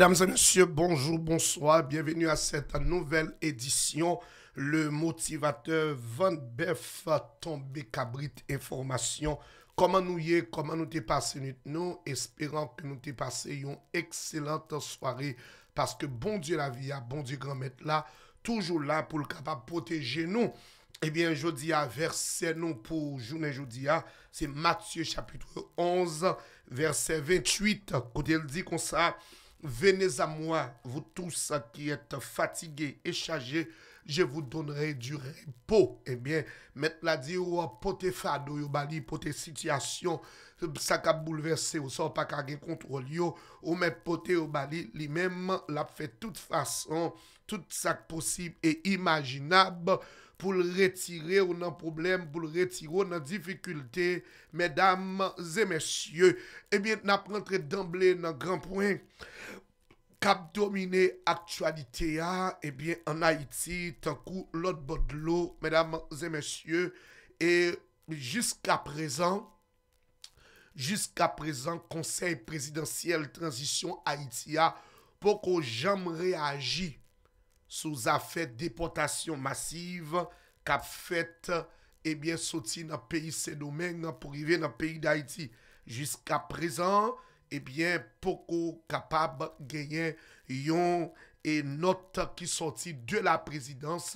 Mesdames et messieurs, bonjour, bonsoir, bienvenue à cette nouvelle édition. Le motivateur Van Beff tombé cabrit information. Comment nous y est, comment nous t'es passé nous, Espérons que nous t'es passé une excellente soirée parce que bon Dieu la vie, ah, bon Dieu grand maître là, toujours là pour le capable protéger nous. Eh bien, je dis à verset nous pour journée à c'est Matthieu chapitre 11, verset 28, côté il dit comme ça, Venez à moi, vous tous qui êtes fatigués et chargés, je vous donnerai du repos. Eh bien, mettre la dit, oh, pote fado, yo bali, situation, ça ka bouleversé, ou ça pas ka contrôle, ou mettre pote ou bali, lui même, la fait toute façon, tout ça possible et imaginable pou l retyre ou nan problem, pou l retyre ou nan difikulte, medam zemesye, ebyen eh nan prantre damble nan granpwen, kap domine aktualite ya, ah, ebyen eh an Haiti, tankou, lot bodlo, medam zemesye, e jiska prezan, jiska prezan konsey presidansyel transisyon Haiti ya, ah, pou ko jam reagi, Sous afet deportasyon masiv, kap fet ebyen eh soti nan peyi senomen pou rive nan peyi d'Haïti. Jiska prezan, ebyen eh pokou kapab genyen yon e not ki soti de la prezidans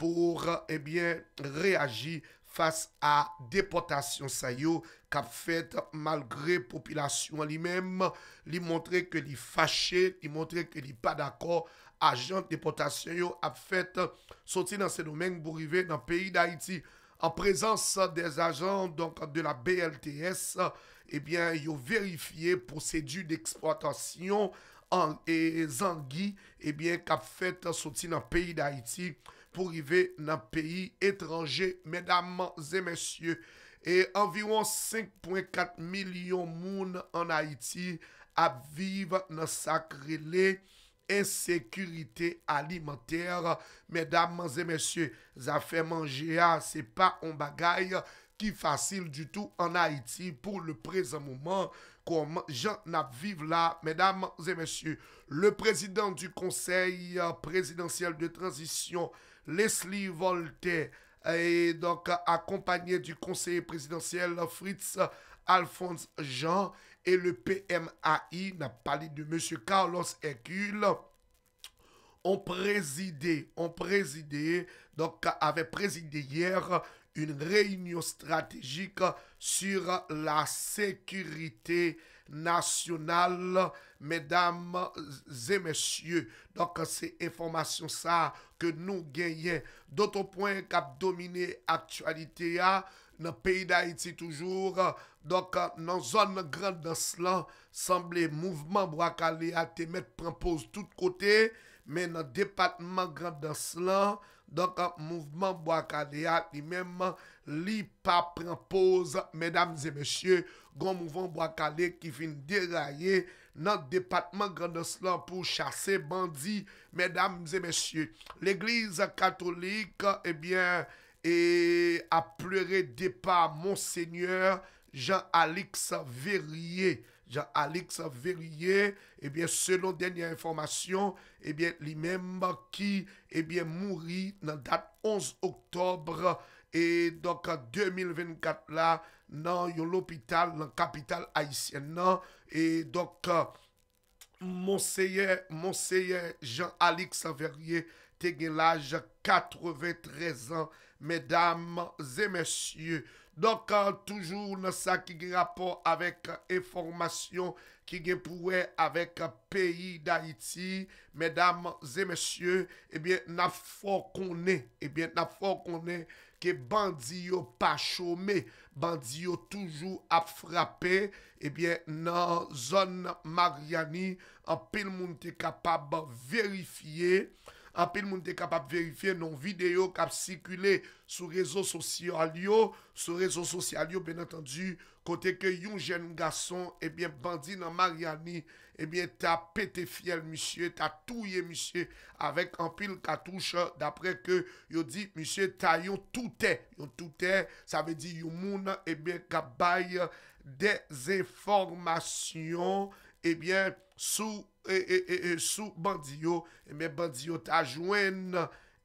pou ebyen eh reagi fas a deportasyon sa yo, kap fet malgre populasyon li menm, li montre ke li fache, li montre ke li pa d'akor Ajant depotasyon yo ap fet soti nan se domen pou rive nan peyi d'Haiti. An prezans des ajant de la BLTS yo eh verifiye prosedu d'eksploatasyon an zangyi kap eh fet euh, soti nan peyi d'Haiti pou rive nan peyi etranje. Medaman zemensye, environ 5.4 milyon moun an Haiti ap viv nan sakrile insécurité alimentaire. Mesdames et messieurs, ça fait manger, ah, c'est pas un bagaille qui facile du tout en Haïti pour le présent moment. Comme Jean vive là, mesdames et messieurs, le président du conseil euh, présidentiel de transition, Leslie Voltaire, et donc accompagné du conseiller présidentiel Fritz Alphonse Jean, et le PMAI n'a parlé de M. Carlos Hercule ont présidé, ont présidé, donc avait présidé hier une réunion stratégique sur la sécurité nationale, mesdames et messieurs. Donc, c'est informations, ça que nous gagnons. D'autres points ont dominé l'actualité. nan peyi d'Haïti toujoure, donk nan zon nan Grandeslan, sanble mouvment Boakale a te met prempose tout kote, men nan depatman Grandeslan, donk mouvment Boakale a li menman li pa prempose, medam zemesye, gon mouvment Boakale ki fin deraye, nan depatman Grandeslan pou chase bandi, medam zemesye. L'Eglise Katolik, ebyen, eh E a pleure depa Monseigneur Jean-Alex Verrier. Jean-Alex Verrier, eh selon denye informasyon, eh li menm eh ki mouri nan dat 11 oktobre 2024 nan yon l'opital, nan kapital Haitien nan. E donc Monseigneur Jean-Alex Verrier te gen l'age 93 ans. mèdam zè mèsyè. Donk an euh, toujou nan sa ki grapo avèk e euh, formasyon ki gen pouè avèk euh, peyi da iti, mèdam zè mèsyè, ebyè eh nan fò konè, ebyè eh nan fò konè ke bandiyo pa chome, bandiyo toujou ap frapè, ebyè eh nan zon Mariani, apil moun te kapab verifiye, Anpil moun de kapap verifye nou videyo kap sikule sou rezo sosyal yo. Sou rezo sosyal yo ben attendu kote ke yon jen gason ebyen bandi nan Maryani ebyen ta pete fiel misye. Ta touye misye avek anpil katouche dapre ke yo di misye ta yon toutè. Yon toutè sa ve di yon moun ebyen kap baye de zè formasyon. Eh bien, sous eh, eh, eh, Bandio, eh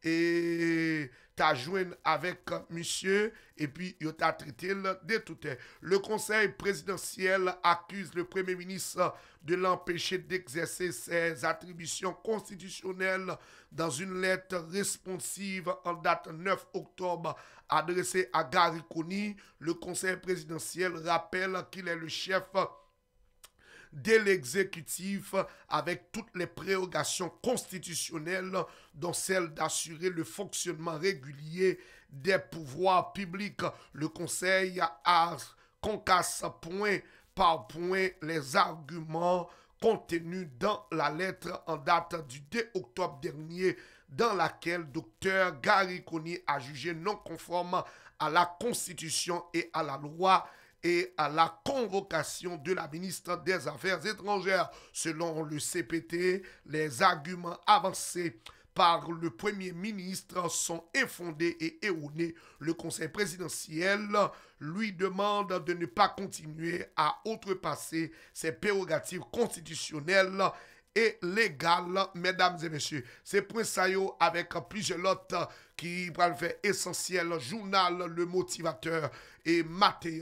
eh ta jouen avec euh, monsieur et puis puis puis yo ta traité de tout. Le conseil présidentiel accuse le premier ministre de l'empêcher d'exercer ses attributions constitutionnelles dans une lettre responsive en date 9 octobre adressée à Gary Le conseil présidentiel rappelle qu'il est le chef de l'exécutif avec toutes les prérogations constitutionnelles, dont celle d'assurer le fonctionnement régulier des pouvoirs publics. Le Conseil a concassé point par point les arguments contenus dans la lettre en date du 2 octobre dernier dans laquelle Dr Gariconi a jugé non conforme à la Constitution et à la loi et à la convocation de la ministre des Affaires étrangères. Selon le CPT, les arguments avancés par le Premier ministre sont effondés et erronés. Le Conseil présidentiel lui demande de ne pas continuer à outrepasser ses prérogatives constitutionnelles et légales, mesdames et messieurs. C'est pour ça avec plusieurs autres ki pral fè esensyèl, jounal, le motivatèr, e matè,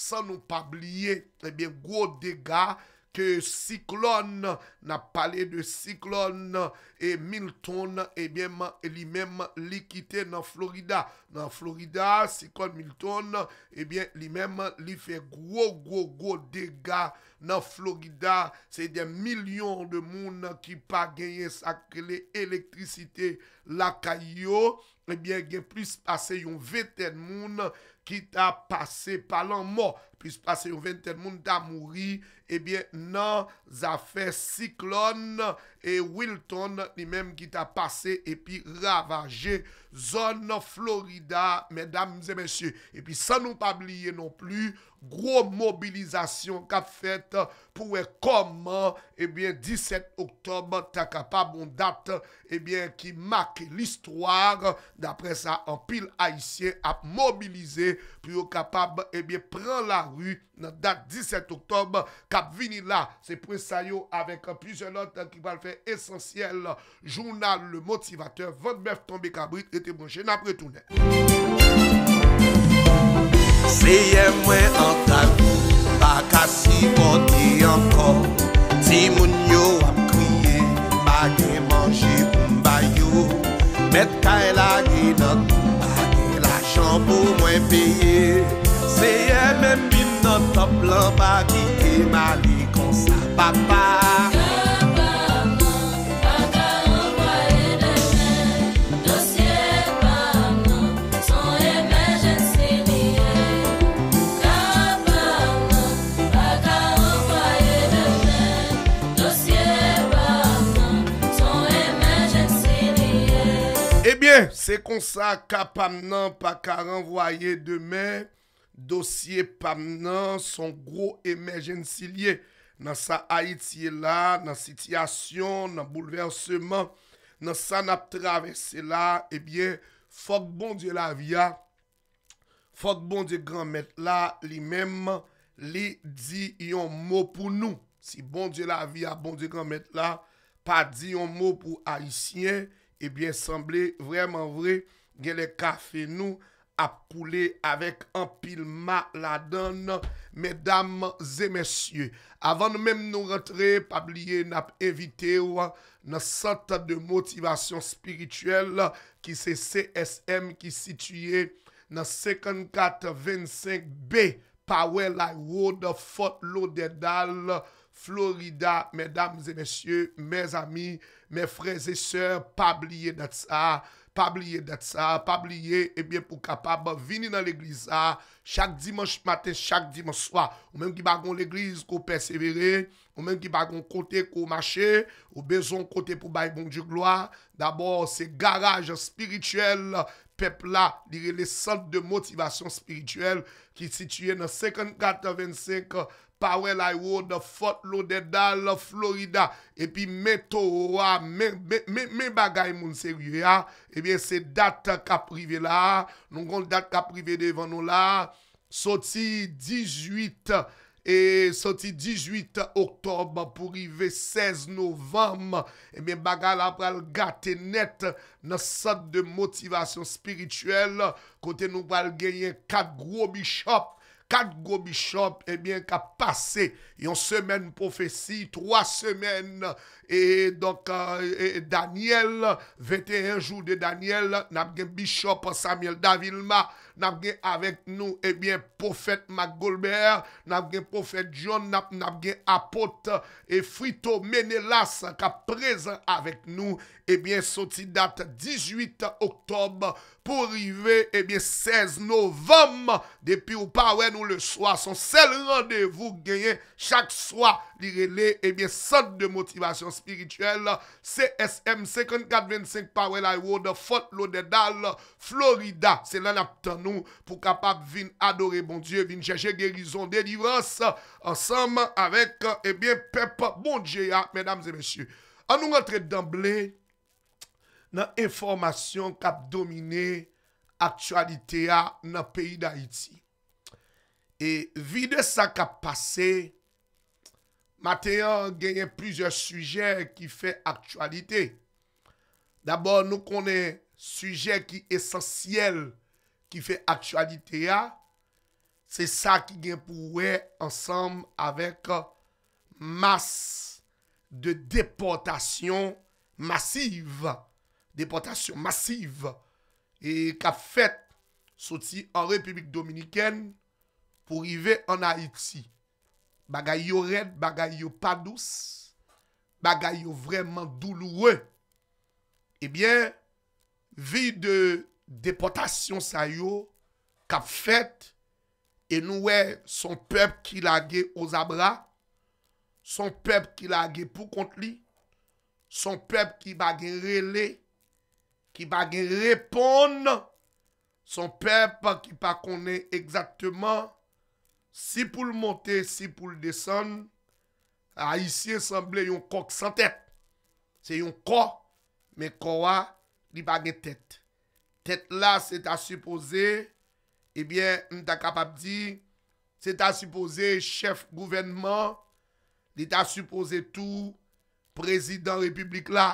san nou pabliye, ebyen, gwo dega, ke siklon, na pale de siklon, e mil ton, ebyen, li mèm likite nan Florida, nan Florida, siklon mil ton, ebyen, li mèm, li fè gwo, gwo, gwo dega, nan Florida, se dè milyon de moun, ki pa genye sakle elektrisite lakayyo, Ebyen gen plis pase yon ve ten moun ki ta pase palan mò. Plis pase yon ve ten moun ta mouri. Ebyen nan zafè Cyclone e Wilton ni menm ki ta pase. Epy ravaje zon Florida, medams e mensye. Epy sa nou pa bliye non pli. Gros mobilisation qu'a faite pour comment eh bien 17 octobre ta capable une date et eh bien qui marque l'histoire d'après ça en pile haïtien a mobilisé pour capable et eh bien prendre la rue dans date 17 octobre cap vini là c'est pour ça avec plusieurs autres qui va faire essentiel journal le motivateur 29 tombé cabrit était branché n'a retourné Seye mwen akalou, baka si bote anko Ti moun yo ap kriye, bagi manje pou mbayo Met kaila e genot, bagi la chan pou mwen peye Seye men pin notop lop, bagi kemali konsa bapa Se konsa ka pamenan pa ka renvoye demen, dosye pamenan son gro emerjensilye, nan sa Haiti la, nan sityasyon, nan bouleverseman, nan sa nap travesse la, ebyen, fok bon diye la via, fok bon diye granmet la, li mem, li di yon mou pou nou. Si bon diye la via, bon diye granmet la, pa di yon mou pou Haitien, Ebyen semble vreman vre, gye le kafe nou ap poule avek an pil ma la don. Medam zemesye, avan nou mem nou rentre, pabliye nap evite ou, nan sata de motivasyon spirituel ki se CSM ki sitye nan 5425B pawe la road Fort Lauderdale ou Florida, mesdames et messieurs, mes amis, mes frères et sœurs, pas oublier d'être ça, pas oublier d'être ça, pas oublier, eh bien, pour capable venir dans l'église, chaque dimanche matin, chaque dimanche soir, ou même qui bagon l'église, pour persévérer, ou même qui bagon côté, qu'on marcher, ou besoin côté pour bailler bon Dieu gloire. D'abord, c'est garage spirituel, peuple là, les centres de motivation spirituelle qui est situé dans 5425 Pawe la yo de Fort Lauderdale, Florida. Epi me towa, me bagay moun se rive a. Ebyen eh se dat ka prive la. Nou kon dat ka prive devan nou la. Soti 18, e soti 18 oktob pou rive 16 novem. Ebyen eh bagay la pral gate net nan sat de motivasyon spirituel. Kote nou pral genye kat grobi shop. quatre gros bishops, eh bien, qui a passé une semaine prophétie, trois semaines, et donc, euh, Daniel, 21 jours de Daniel, n'a bishop Samuel Davilma, n'a avec nous, eh bien, prophète Mac Goldberg, prophète John, n'a apôtre, et Frito Menelas, qui présent avec nous, eh bien, sorti date 18 octobre, pour arriver, eh bien, 16 novembre, depuis ou pas, nous le soir, son seul rendez-vous gagné chaque soir, l'irélé, eh bien, centre de motivation spirituelle, CSM 5425 Powell Road, Fort Lauderdale, Florida. C'est là nous nous pour capable venir adorer bon Dieu, venir chercher guérison, délivrance, ensemble avec, eh bien, peuple, bon Dieu, mesdames et messieurs. à nous rentrer d'emblée nan informasyon kap domine aktualite ya nan peyi da iti. E vide sa kap pase, Mateo genye plizye sujè ki fe aktualite. Dabor nou konen sujè ki esensyel ki fe aktualite ya, se sa ki gen pou we ansam avek mas de deportasyon masiv. depotasyon masiv, e kap fet soti an Republik Dominiken pou rive an Haiti. Bagay yo red, bagay yo padous, bagay yo vreman doulouwe. Ebyen, vi de depotasyon sa yo, kap fet, e nouwe son pep ki lage o zabra, son pep ki lage pou kontli, son pep ki bagay rele, Ki pa gen repon, son pep pa ki pa konen egzakteman, si pou l monten, si pou l desen, a isi esamble yon kok san tet. Se yon ko, men kowa, li pa gen tet. Tet la, se ta suppose, ebyen, mta kapap di, se ta suppose, chef gouvenman, li ta suppose tou, prezident republik la,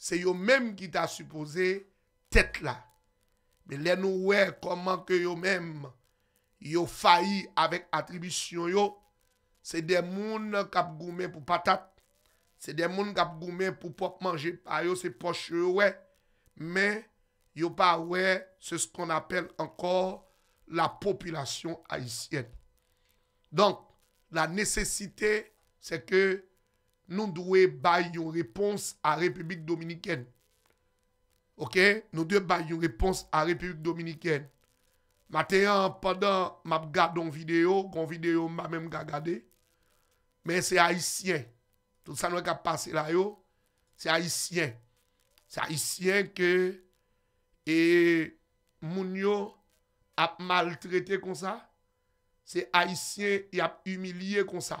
Se yo mèm ki ta suppose tet la. Mè lè nou wè koman ke yo mèm yo fayi avèk atribisyon yo. Se demoun kap goumè pou patat. Se demoun kap goumè pou pot manje pa yo se poche yo wè. Mè yo pa wè se skon apèl ankor la populasyon haisyen. Donk la nesesite se ke Nou dwe bay yon repons a Republik Dominikèn. Ok? Nou dwe bay yon repons a Republik Dominikèn. Maten yon, padan, map gade yon video, yon video ma menm gagade, men se Haitien. Tout sa nou e kap pase la yo, se Haitien. Se Haitien ke, e moun yo ap maltrete kon sa, se Haitien e ap umilie kon sa.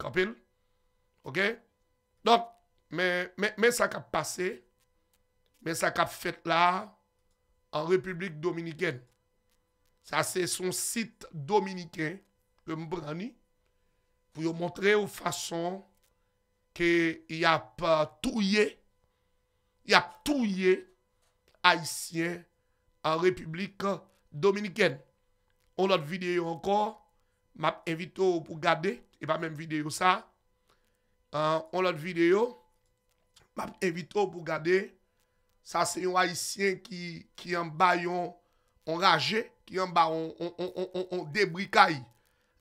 Kapil Ok Men sa ka pase Men sa ka fete la An republik dominiken Sa se son sit Dominiken Mbrani Puyo montre ou fason Ke yap uh, touye Yap touye Haitien An republik dominiken On lot videyo ankor map evito pou gade, e pa menm videyo sa, an lot videyo, map evito pou gade, sa se yon haisyen ki, ki yon bayon, yon raje, ki yon bayon, yon, yon, yon, yon, yon debrika yi.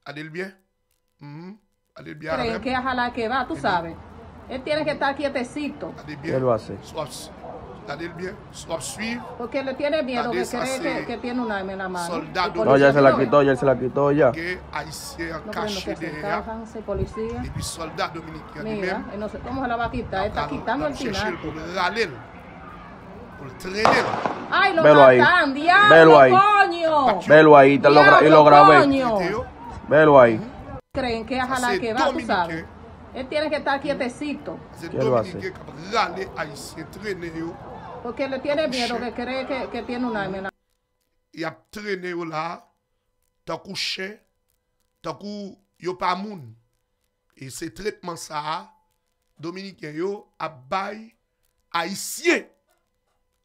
Adel bien? Hmm? Adel bien? E adel bien? Adel bien? ¿Está bien? Obsuive. Porque le tiene miedo, que cree que, que, tiene un arma en la mano. Soldado. No, ya se la quitó, ya se la quitó, ya. Que haitiano no, caché de ella. policía. Y puis soldado dominicano. Mira, eh, no sé cómo se la va a quitar, está quitando el final. Por raler, por trener. Ay, lo Velo matan, ahí. diablo, Velo ahí. coño. Velo ahí, te lo, y lo grabé. Coño. Velo ahí. Creen que es a la que va, tú sabes. Él tiene que estar quietecito. ¿Qué lo hace? Y ap trene yo la, takou che, takou yo pa moun, e se trekman sa, Dominiken yo ap bay a isye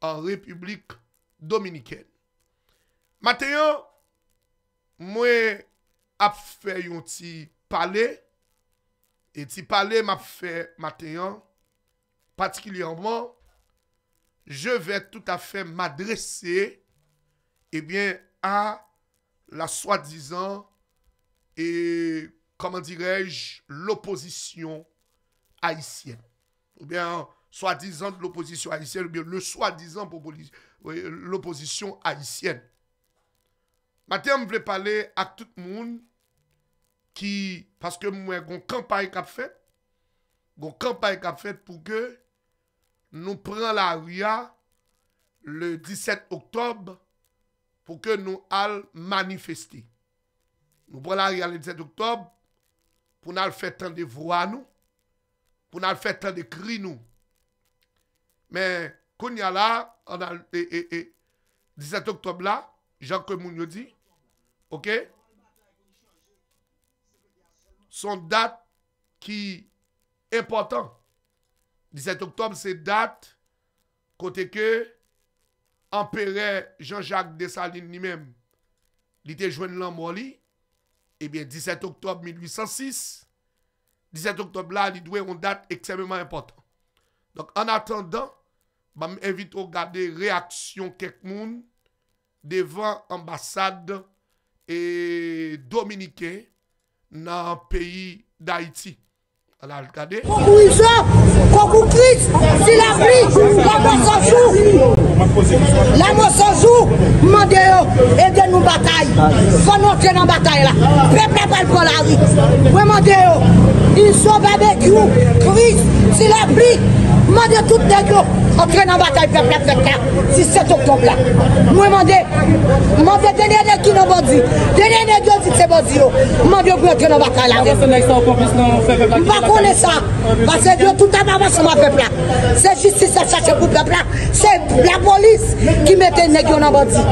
an Republik Dominiken. Mateyo, mwen ap fe yon ti pale, e ti pale map fe Mateyo, patikilyan mwen, je ve tout afe m adrese ebyen eh a la swadizan e komandirej l'oposisyon haisyen. Oubyen swadizan l'oposisyon haisyen, oubyen le swadizan l'oposisyon haisyen. Mate, an m vle pale ak tout moun ki, paske mwen gon kampaye kap fet, gon kampaye kap fet pou ge Nou pren la ria le 17 oktob pou ke nou al manifesti. Nou pren la ria le 17 oktob pou nou al fetan de vwa nou, pou nou al fetan de kri nou. Men, koun ya la, 17 oktob la, jan ke moun yo di, ok? Son dat ki important, 17 Oktob se dat kote ke Ampere Jean-Jacques Dessalines nimem li te jwen lan Mwoli, ebyen 17 Oktob 1806, 17 Oktob la li dwe yon dat eksemèman important. An attendan, ba m evit ou gade reaksyon kek moun devan ambasade et dominiken nan peyi d'Haïti. An al gade. Fokou kris, si la pli, la monsanjou. La monsanjou, mwande yo, e den nou batay. Fon nou ten nou batay la. Pe ple pal kolari. Wè mwande yo, il sou bebe kyou. Kris, si la pli. Mande yo tout negyo okre nan batay pep la pep la 6-7 oktop la Mande, mande dene dene ki nan bandi Dene negyo di tse bandi yo Mande yo kwen okre nan batay la Mande yo kwen okre nan batay la Mande yo kwen okre nan batay la Se jistise sa che pou pep la Se la polis ki mette negyo nan bandi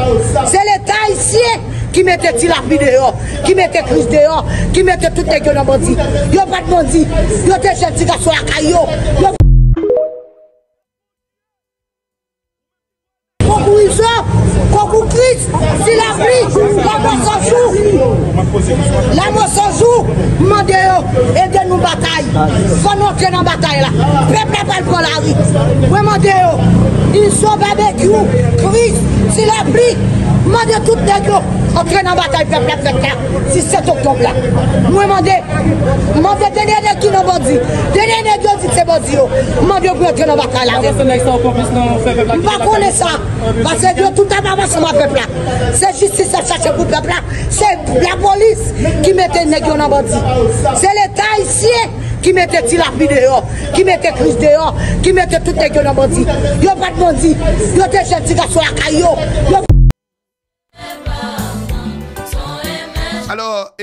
Se le ta isye Ki mette ti la fi deyo Ki mette kous deyo Ki mette tout negyo nan bandi Yo pat bandi Yo te jensi ga sou la kayo Babek yo, kri, si oh. non, le pri Mande tout negyo Okre nan batal feplak feplak Si 7 oktop la Mande dene negyo di te bazi yo Mande yo kwen tre nan batal la Mande yo kwen tre nan batal la Mande yo kwen tre nan batal la Mande yo kwen tre nan batal la Se jistise seche kwen pepla Se la polis ki mette negyo nan bazi Se le ta isye Se le ta isye Ki mette tila api deyo, ki mette kris deyo, ki mette toute gyo nan mwazi. Yo pat mwazi, yo te jensi ga swa akay yo. Alors,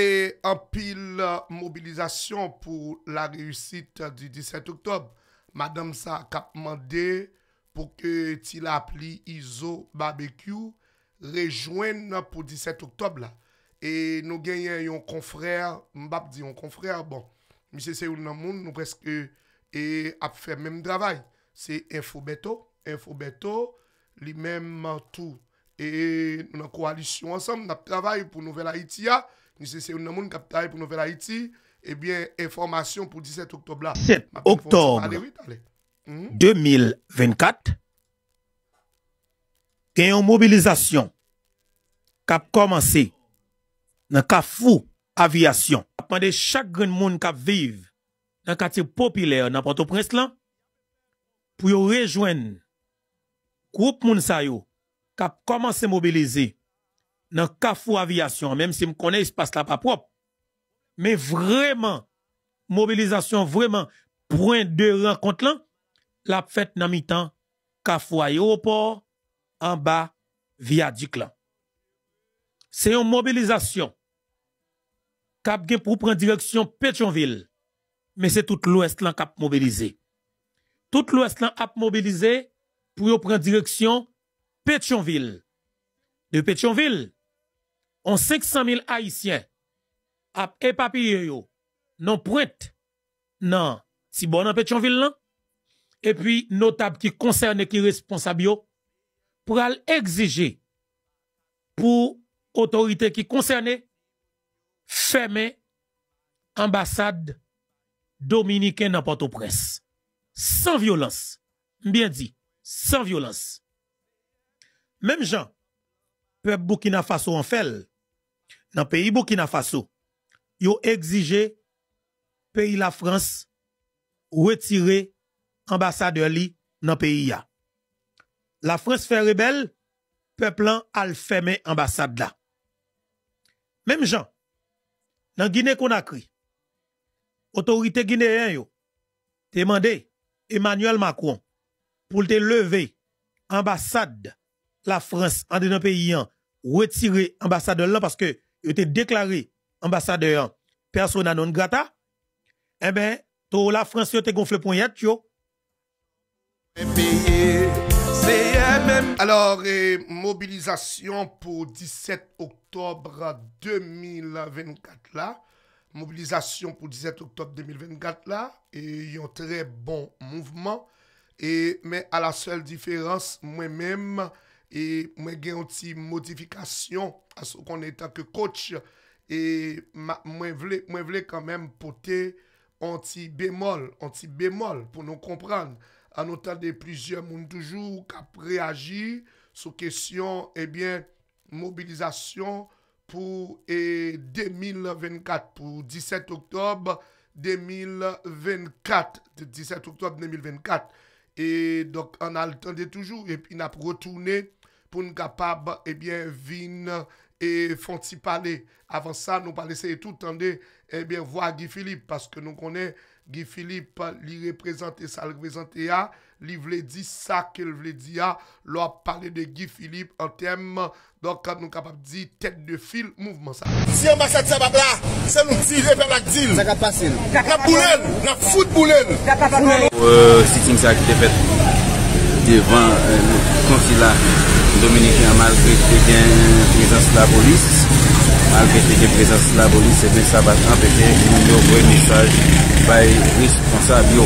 en pile euh, mobilizasyon pou la riusit di 17 oktob, madame sa kap mande pou ke tila api Iso Barbecue rejwen pou 17 oktob la. E nou genyen yon konfrer, mbap di yon konfrer, bon. Mise se ou nan moun nou preske ap fè mèm dravay. Se info beto, info beto, li mèm tout. E nou nan koalisyon ansanm, nap travay pou Nouvel Haiti ya. Mise se ou nan moun kap travay pou Nouvel Haiti. Ebyen, informasyon pou 17 Oktobla. 7 Oktobla 2024. Gen yon mobilizasyon kap komanse nan kap fou. aviation. Pendant chaque grand monde qui vivent dans le quartier populaire dans Port-au-Prince pour rejoindre groupe de sa qui a commencé à mobiliser dans Kafou Aviation, même si je connais l'espace là pas propre, mais vraiment, mobilisation vraiment, point de rencontre là, la fête dans mi-temps, Kafou Aéroport, en bas, viaduc là. C'est une mobilisation Cap pour prendre direction Pétionville. Mais c'est tout l'ouest là Cap mobilisé. Tout l'ouest là a mobilisé pour prendre direction Pétionville. De Pétionville, on 500 000 haïtiens a épapillé yo non pointe non si bon Pétionville et puis notable qui concerne qui responsable yo pour exiger pour autorité qui concerne. Feme ambasade Dominiken nan Port-au-Presse. San violans. Mbyen di. San violans. Mem jan, pep boukina faso an fel, nan peyi boukina faso, yo egzije peyi la Frans wetire ambasade li nan peyi ya. La Frans fe rebel, peplan al feme ambasade la. Mem jan, Dans Guinée-Conakry, autorité guinéenne yo demandé Emmanuel Macron pour te lever ambassade la France en nos pays retirer ambassadeur là parce que il était déclaré ambassadeur persona non grata eh ben la France te gonfle yo Alors, mobilizasyon pou 17 oktobre 2024 la, mobilizasyon pou 17 oktobre 2024 la, yon tre bon mouvment, men a la sel diferans mwen menm, mwen gen yon ti modifikasyon aso konen tanke kouch, mwen vle kan menm pote yon ti bemol, yon ti bemol pou nou kompranm. An notan de plizye moun toujou kap reagi sou kesyon ebyen mobilizasyon pou e 2024, pou 17 oktob 2024, 17 oktob 2024. E dok an al tende toujou epi nap rotoune pou nou kapab ebyen vin e fon ti pale. Avan sa nou pale se etou tende ebyen vo a Guy Philippe paske nou konen... Guy Philippe li reprezenté sa, li reprezenté a, li vle di sa ke l vle di a, lor pale de Guy Philippe an temman. Donk kan nou kapap di, tek de fil, mouvment sa. Si yon baksat sa bab la, se nou ti repremak dil, la pou lèl, la fout pou lèl. Ou si tim sa ki te pet devan konsila euh, Dominique Amal, pe gen prezant sa la polis, alpe teke prezans la boli sebe sa va trape te ki moun yo kwen nisaj bay responsab yo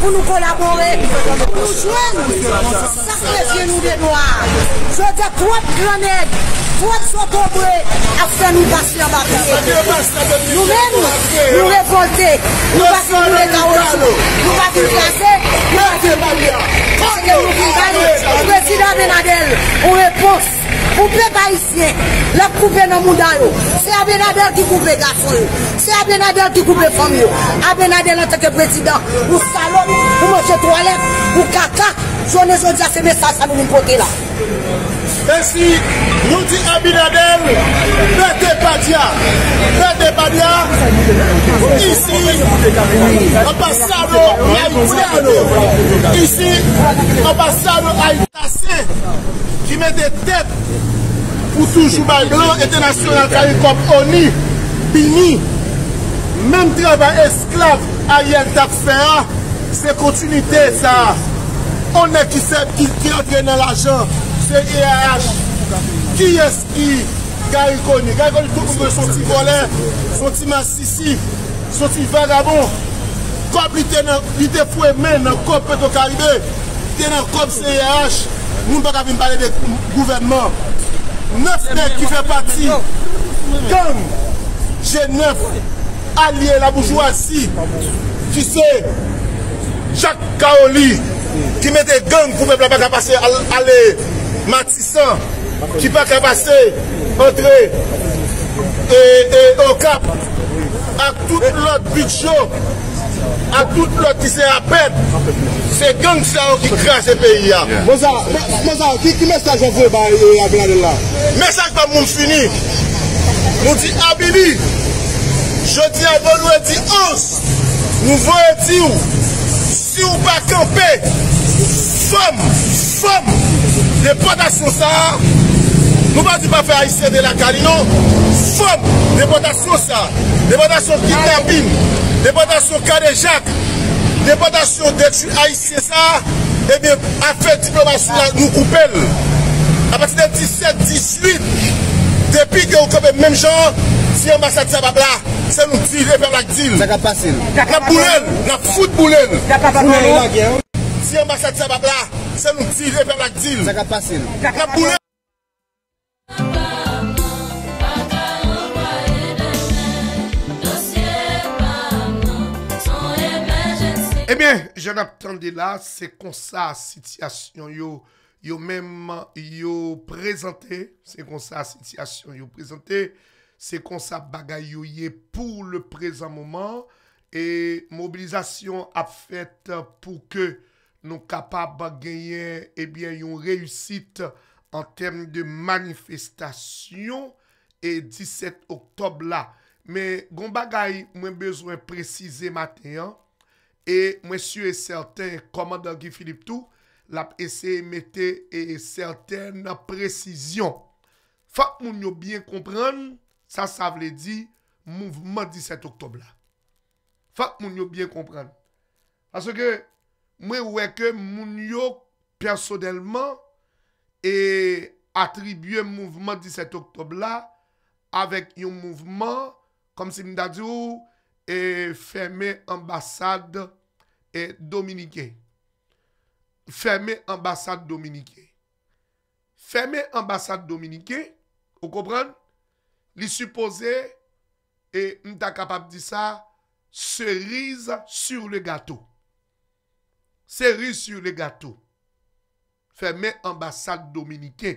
pou nou kolabore, pou nou jwenn, sa kre fye nou vye noa. So de kwa p kraned, kwa p so kondre, ak fin nou bas la makar. Nou men nou repote, nou bas koum le ta wazou, nou bas koum kase, nou bas koum kane, kwa kre fye nou kizani, kre si damen a gel, ou repos. Mwen pe pa isye, lak koupe nan moun dan yo. Se Abin Adel ki koupe Gasson yo. Se Abin Adel ki koupe Fom yo. Abin Adel an teke prezidant. Mwen salon, mwen se tro alef, mwen kaka. Jone jote a seme sa salon mwen pote la. Besi, mwen di Abin Adel, mwen te pa diya. Mwen te pa diya. Isi, an pasan yo, an pasan yo, an pasan yo, ki mwen te tep, Mousou Joubal Blan ete nasyonal kari kop Oni, Bini, menm treba esklav a yel tak fe a, se kontinite sa. On ne ki sep ki kredre nan la jan, se EAH. Ki eski kari koni? Kari koni pou kou kou son ti gole, son ti masisi, son ti vagabon. Kop li te fwe men nan kop Petokaribe, ten nan kop EAH, moun bak avim pale vek gouvenman. 9 mèk ki fè pati gang jè 9 alye la boujouasi ki se Jacques Kaoli ki mè de gang pou mè pa kapase ale Matissa ki pa kapase Andre e Okap a tout lot bitjo a tout lot ki se apèd Se gang sa ou ki kre a se peyi ya Moza, moza, ki kime sa javye Ba yon avlan de la Mese ak ba moun fini Moun di abibi Je di avon ou e di os Moun vou e di ou Si ou pa kampe Fom, fom De poda sou sa Moun vadi pa fe aise de la kali no Fom, de poda sou sa De poda sou kitabim De poda sou kadejak Nye potasyon detu A.I.C.S.A. ebyen eh afe diplomasyon nou koupel. A pati den 17-18, depi gen ou kabe men jan, si yon masati sa bab la, se nou tire fèm lak dil. Saka pasil. La poulen, la foute poulen. Saka pasil. Si yon masati sa bab la, se nou tire fèm lak dil. Saka pasil. Saka pasil. Ebyen, eh jen ap tende la, se konsa sityasyon yo, yo menman, yo prezante, se konsa sityasyon yo prezante, se konsa bagay yo ye pou le prezant mouman, e mobilizasyon ap fet pou ke nou kapap bagayen, ebyen, yon reyusite an tem de manifestasyon e 17 oktob la. Me, gon bagay, mwen bezwen prezise matenyan. E mwen syo e sèrten komandant Gifilip Tou, l ap ese mette e sèrten prezisyon. Fak moun yo byen kompran, sa sa vle di mouvment 17 oktob la. Fak moun yo byen kompran. Aso ke mwen weke moun yo personelman e atribuye mouvment 17 oktob la avèk yon mouvment kom se mwen da di ou e fèmè ambasade Ferme ambassade Dominikè. Ferme ambassade Dominikè. Ou kopran? Li suppose, e mta kapab di sa, serize sur le gato. Serize sur le gato. Ferme ambassade Dominikè.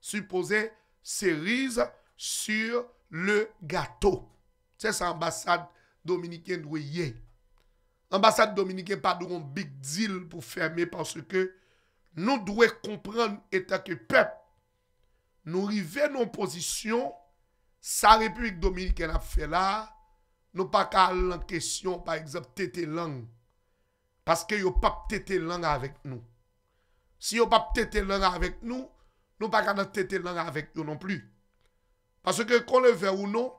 Suppose, serize sur le gato. Se sa ambassade Dominikè dwe yey. ambasade Dominiken pa dou yon big deal pou ferme parce ke nou dwe kompren etake pep, nou rive nou posisyon, sa republike Dominiken ap fe la, nou pa ka lan kesyon, par exemple, tete lang, parce ke yon pap tete lang avek nou. Si yon pap tete lang avek nou, nou pa ka nan tete lang avek yon non pli. Parce ke kon le ve ou non,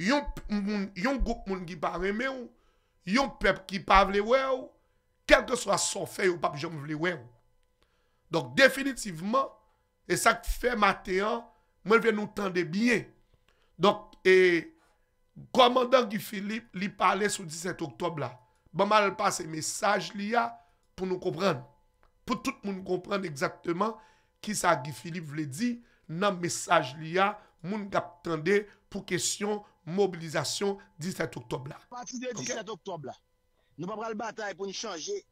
yon group moun ki pa reme ou, Yon pep ki pa vle we ou, kelke swa son fe yon pap jom vle we ou. Donk definitivman, e sak fe mate an, mwen ven nou tande bie. Donk e, komandant Gifilip li pale sou 17 oktob la. Baman al pa se mesaj li a, pou nou kompran. Pou tout moun kompran egzakteman, ki sa Gifilip vle di, nan mesaj li a, moun kap tande pou kesyon mobilisation 17 octobre là. À partir de 17 octobre là, nous pas le bataille pour nous changer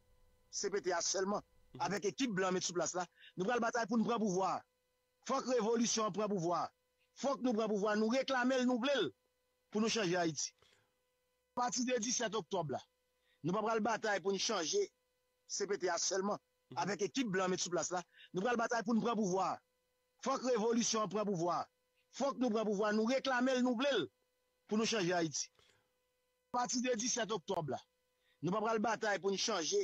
CPTA seulement. être mhm. seulement Avec équipe blanche sous place là, nous pas le bataille pour nous prendre pouvoir. Faut que révolution prenne pouvoir. Faut que nous prenne pouvoir, nous réclamer le nouvel pour nous changer Haïti. À partir de 17 octobre là, nous pas le bataille pour nous changer CPTA seulement. Mhm. Avec l'équipe blanche sous place là, nous pas le bataille pour nous prendre pouvoir. Faut que révolution prenne pouvoir. Faut que nous prenne pouvoir, nous réclamer le nouvel pou nou chanje Haid. Parti de 17 implants la, nou pap pra le batay pou ni chanje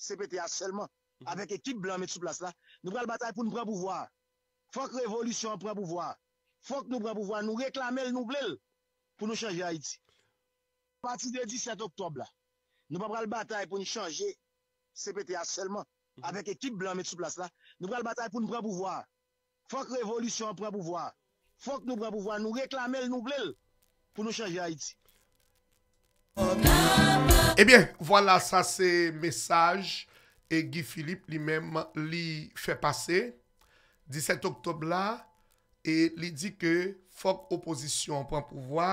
CPTA selman, avek ekip blan met sou plaze la, nou pap pral batay pou nou pran pouvoar, fonk revolisyon pren pouvoar, fonk nou pran pouvoar, nou reklamel nou blil, pou nou chanje Haid. Parti de 17 implants la, nou pap pral batay pou ni chanje CPTA selman, avek ekip blan met sou plaze la, nou pral batay pou nou pran pouvoar, fonk revolisyon pren pouvoar, fonk nou pran pouvoar, nou reklamel nou blil, pou nou chanje Haiti. Ebyen, wala sa se mesaj e Guy Philippe li men li fe pase 17 oktob la e li di ke fok oposisyon pou an pou vwa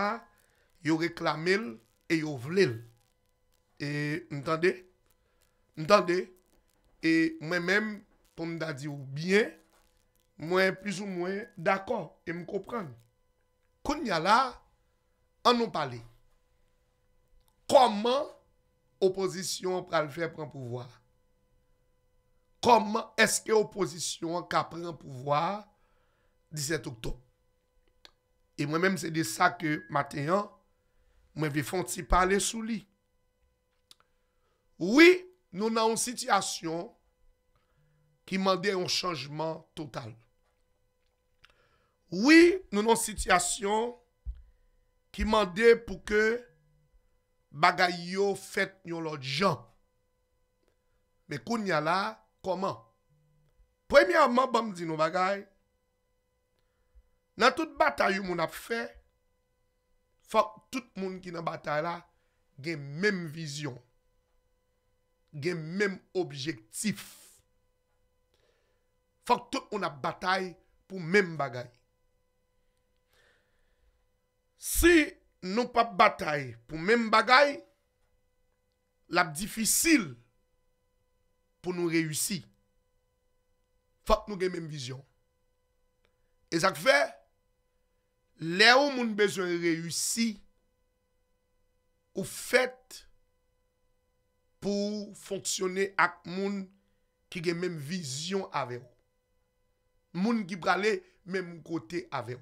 yo reklamel e yo vlel. E ntande? Ntande? E mwen men, ton da di ou bien, mwen plus ou mwen d'akor e mkopran. Koun ya la An nou pale. Koman opozisyon pral fe pran pouvoi? Koman eske opozisyon kapre pran pouvoi? Diset oukto. E mwen menm se de sa ke maten an, mwen ve fonti pale sou li. Ouye, nou nan ou sityasyon ki mande an chanjman total. Ouye, nou nan ou sityasyon Ki mande pou ke bagay yo fet nyo lor jan. Bekoun ya la, koman? Premiyanman bonm di nou bagay, nan tout batay yo moun ap fe, fok tout moun ki nan batay la gen menm vizyon, gen menm objektif. Fok tout moun ap batay pou menm bagay. Si nou pa batay pou men bagay, lap difisil pou nou reyusi. Fak nou gen menm vizyon. E zak fe, le ou moun bejoun reyusi, ou fet pou fonksyonne ak moun ki gen menm vizyon aveyo. Moun ki brale menm kote aveyo.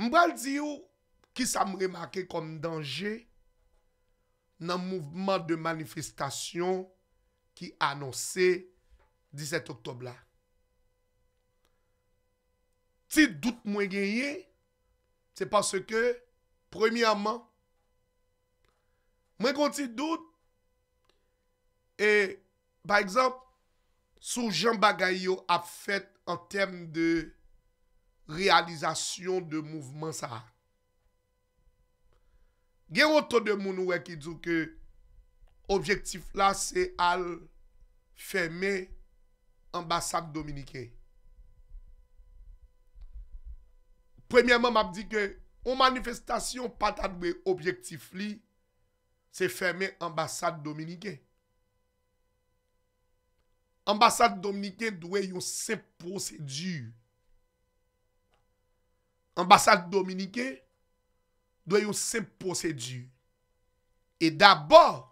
Mbra l diyo ki sa m remake kom danje nan mouvman de manifestasyon ki anonse 17 oktob la. Ti dout mwen genye, se passe ke, premiyaman, mwen kon ti dout, e, pa ekzamp, sou Jean Bagay yo ap fet an tem de, Realizasyon de mouvman sa. Gen o to de moun wè ki djou ke objektif la se al ferme ambasade dominike. Premièman m ap di ke ou manifestasyon pata dwe objektif li se ferme ambasade dominike. Ambasade dominike dwe yon se procedur Ambassade Dominike doye yon semposedu. E d'abord,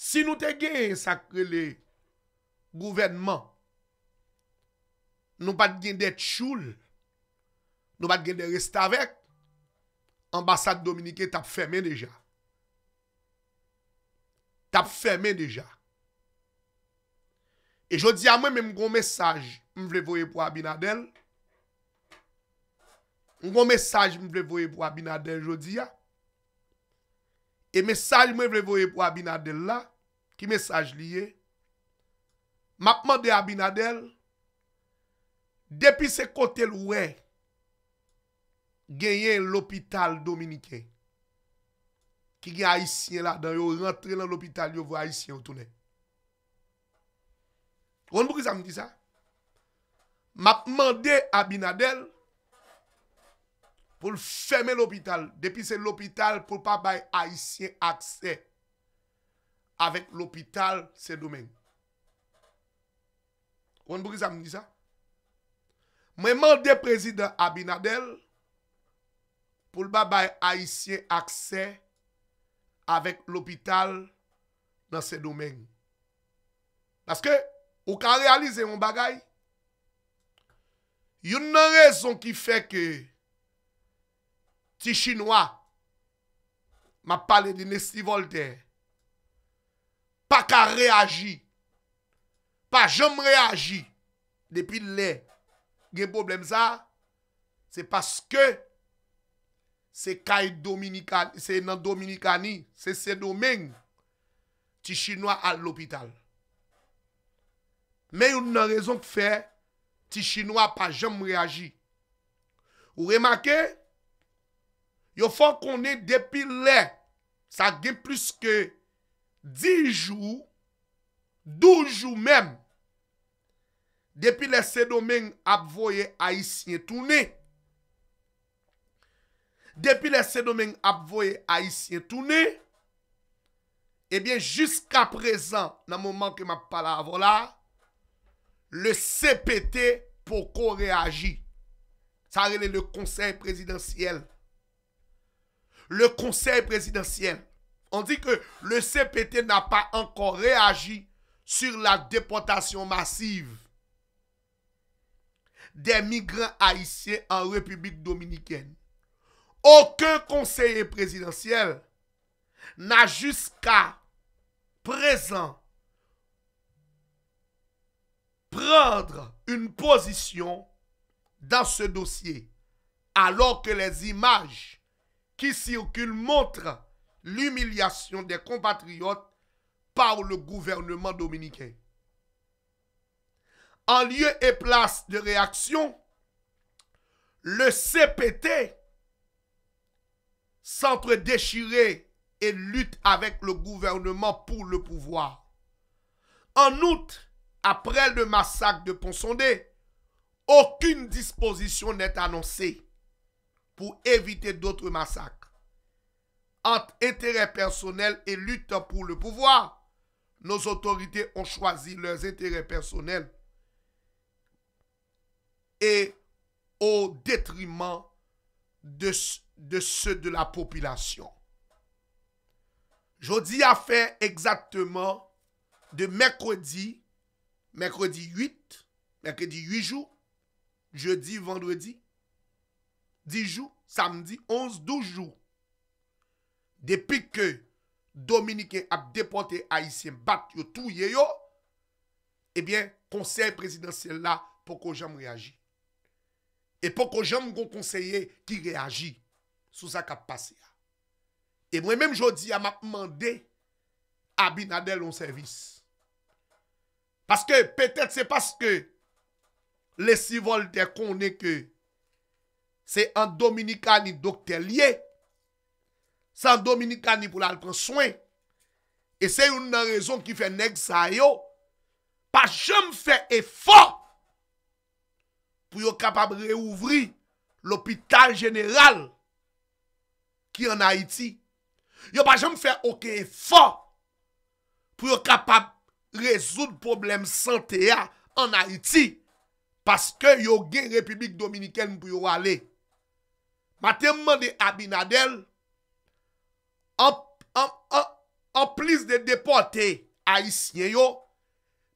si nou te gen sakre le gouvernment, nou pat gen de tchoul, nou pat gen de resta vek, ambassade Dominike tap fèmen deja. Tap fèmen deja. E jò di a mwen men mgon mesaj m vle voye pou Abinadel, Un kon mesaj mwen vrevoye pou Abinadel jodi ya. E mesaj mwen vrevoye pou Abinadel la, ki mesaj liye, mapman de Abinadel, depi se kontel we, genye l'opital Dominiken. Ki genye Aisyen la, dan yo rentre lan l'opital, yo vwa Aisyen ou tounen. Kon mou ki sa mwen di sa? Mapman de Abinadel, pou fèmè l'hôpital, depi se l'hôpital pou pa bay aisyen aksè, avèk l'hôpital se domèng. Ou an bò ki sa moun di sa? Mwen mandè prezident Abinadel, pou l'ba bay aisyen aksè, avèk l'hôpital, nan se domèng. Naske, ou ka realize yon bagay, yon nan rezon ki fè ke, Ti chinois, ma pale di Nesty Voltaire, pa ka reagi, pa jom reagi, depi le, gen problem sa, se paske, se kay Dominikani, se nan Dominikani, se se domen, ti chinois al l'opital. Me yon nan rezon k fe, ti chinois pa jom reagi. Ou remake, yo fò konè depi lè, sa gen plus ke 10 jou, 12 jou mèm, depi lè se domèng apvoye a yisye toune, depi lè se domèng apvoye a yisye toune, ebyen jiska prezant, nan mouman ke mè pala avola, le CPT pou kore aji, sa rele le konsey prezidentiyel le conseil présidentiel. On dit que le CPT n'a pas encore réagi sur la déportation massive des migrants haïtiens en République dominicaine. Aucun conseiller présidentiel n'a jusqu'à présent prendre une position dans ce dossier alors que les images qui circule montre l'humiliation des compatriotes par le gouvernement dominicain. En lieu et place de réaction, le CPT, sentre déchiré et lutte avec le gouvernement pour le pouvoir. En août, après le massacre de Ponsondé, aucune disposition n'est annoncée pour éviter d'autres massacres. Entre intérêts personnels et lutte pour le pouvoir, nos autorités ont choisi leurs intérêts personnels et au détriment de, ceux de la population. Jeudi a fait exactement de mercredi, mercredi 8, mercredi 8 jours, jeudi, vendredi, dijou, samdi, ons, doujou, depi ke Dominike ap depote ayisyen bat yo touye yo, ebyen, eh konsey presidensyen la, poko jom reagi. E poko jom kon konseye ki reagi sou sa kap pase ya. E mwen menm jodi ya ma pman de abinade loun servis. Paske, petet se paske lesi volte konen ke Se an Dominika ni dokter liye. Se an Dominika ni pou lal kon swen. E se yon nan rezon ki fe nek sa yo. Pa jom fe e fon. Pou yo kapab reouvri l'opital general. Ki an Haiti. Yo pa jom fe oke e fon. Pou yo kapab rezoud problem santhea an Haiti. Paske yo gen republik Dominiken pou yo ale. Maten mande Abinadel en plis de deporte Haitien yo,